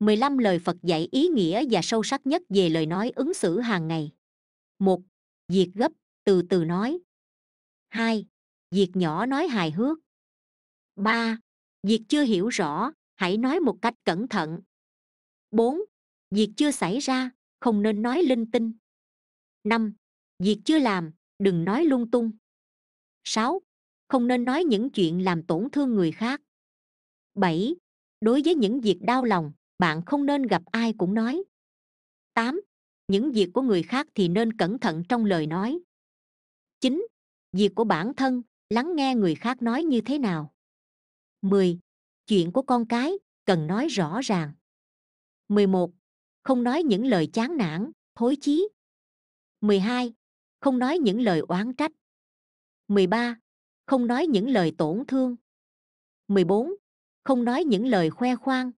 15 lời Phật dạy ý nghĩa và sâu sắc nhất về lời nói ứng xử hàng ngày. 1. Việc gấp, từ từ nói. 2. Việc nhỏ nói hài hước. 3. Việc chưa hiểu rõ, hãy nói một cách cẩn thận. 4. Việc chưa xảy ra, không nên nói linh tinh. 5. Việc chưa làm, đừng nói lung tung. 6. Không nên nói những chuyện làm tổn thương người khác. 7. Đối với những việc đau lòng, bạn không nên gặp ai cũng nói tám Những việc của người khác thì nên cẩn thận trong lời nói. chín Việc của bản thân, lắng nghe người khác nói như thế nào. mười Chuyện của con cái, cần nói rõ ràng. mười một Không nói những lời chán nản, thối chí. mười hai Không nói những lời oán trách. mười ba Không nói những lời tổn thương. mười bốn Không nói những lời khoe khoang,